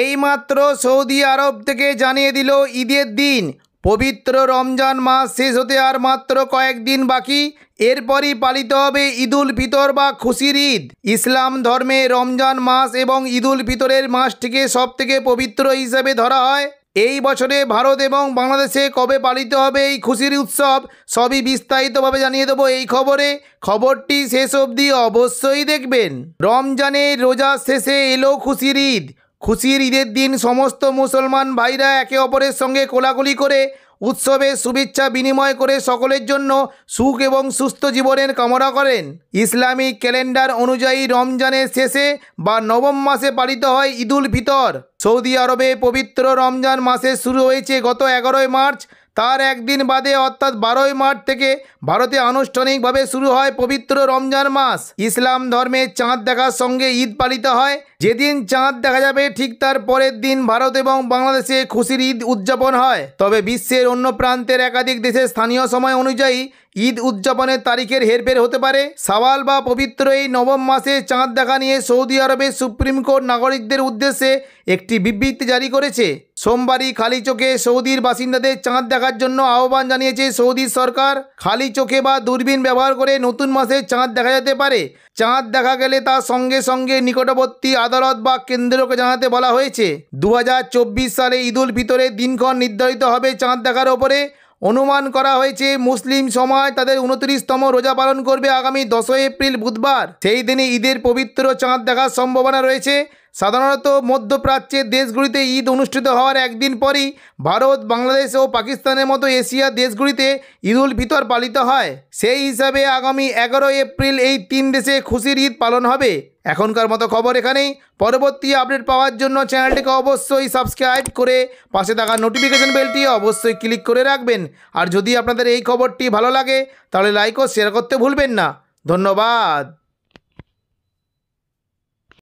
এইমাত্র সৌদি আরব থেকে জানিয়ে দিল ঈদের দিন পবিত্র রমজান মাস শেষ হতে আর মাত্র কয়েকদিন বাকি এরপরই পালিত হবে ঈদুল ফিতর বা খুশির ঈদ ইসলাম ধর্মে রমজান মাস এবং ঈদুল ফিতরের মাসটিকে সবথেকে পবিত্র হিসেবে ধরা হয় এই বছরে ভারত এবং বাংলাদেশে কবে পালিত হবে এই খুশির উৎসব সবই বিস্তারিতভাবে জানিয়ে দেবো এই খবরে খবরটি শেষ অবধি অবশ্যই দেখবেন রমজানের রোজার শেষে এলো খুশির ঈদ খুশির ঈদের দিন সমস্ত মুসলমান ভাইরা একে অপরের সঙ্গে কোলাকুলি করে উৎসবের শুভেচ্ছা বিনিময় করে সকলের জন্য সুখ এবং সুস্থ জীবনের কামনা করেন ইসলামিক ক্যালেন্ডার অনুযায়ী রমজানের শেষে বা নবম মাসে পালিত হয় ঈদুল ফিতর সৌদি আরবে পবিত্র রমজান মাসে শুরু হয়েছে গত এগারোই মার্চ তার একদিন বাদে অর্থাৎ বারোই মার্চ থেকে ভারতে আনুষ্ঠানিকভাবে শুরু হয় পবিত্র রমজান মাস ইসলাম ধর্মের চাঁদ দেখার সঙ্গে ঈদ পালিত হয় যেদিন চাঁদ দেখা যাবে ঠিক তার পরের দিন ভারত এবং বাংলাদেশে খুশির ঈদ উদযাপন হয় তবে বিশ্বের অন্য প্রান্তের একাধিক দেশের স্থানীয় সময় অনুযায়ী ঈদ উদযাপনের তারিখের হেরফের হতে পারে সাওয়াল বা পবিত্র এই নবম মাসে চাঁদ দেখা নিয়ে সৌদি আরবের সুপ্রিম কোর্ট নাগরিকদের উদ্দেশ্যে একটি বিবৃতি জারি করেছে সোমবারই খালি চোখে সৌদির বাসিন্দাদের চাঁদ দেখার জন্য আহ্বান জানিয়েছে সৌদি সরকার খালি চোখে বা দূরবীন ব্যবহার করে নতুন মাসে চাঁদ দেখা যেতে পারে চাঁদ দেখা গেলে তার সঙ্গে সঙ্গে নিকটবর্তী আদালত বা কেন্দ্রকে জানাতে বলা হয়েছে দু সালে ঈদুল ফিতরে দিনক্ষণ নির্ধারিত হবে চাঁদ দেখার ওপরে অনুমান করা হয়েছে মুসলিম সমাজ তাদের উনত্রিশতম রোজা পালন করবে আগামী দশই এপ্রিল বুধবার সেই দিনে ঈদের পবিত্র চাঁদ দেখার সম্ভাবনা রয়েছে সাধারণত মধ্যপ্রাচ্যের দেশগুলিতে ঈদ অনুষ্ঠিত হওয়ার একদিন পরই ভারত বাংলাদেশ ও পাকিস্তানের মতো এশিয়া দেশগুলিতে ঈদুল ফিতর পালিত হয় সেই হিসাবে আগামী এগারো এপ্রিল এই তিন দেশে খুশির ঈদ পালন হবে এখনকার মতো খবর এখানেই পরবর্তী আপডেট পাওয়ার জন্য চ্যানেলটিকে অবশ্যই সাবস্ক্রাইব করে পাশে থাকা নোটিফিকেশন বেলটি অবশ্যই ক্লিক করে রাখবেন আর যদি আপনাদের এই খবরটি ভালো লাগে তাহলে লাইক ও শেয়ার করতে ভুলবেন না ধন্যবাদ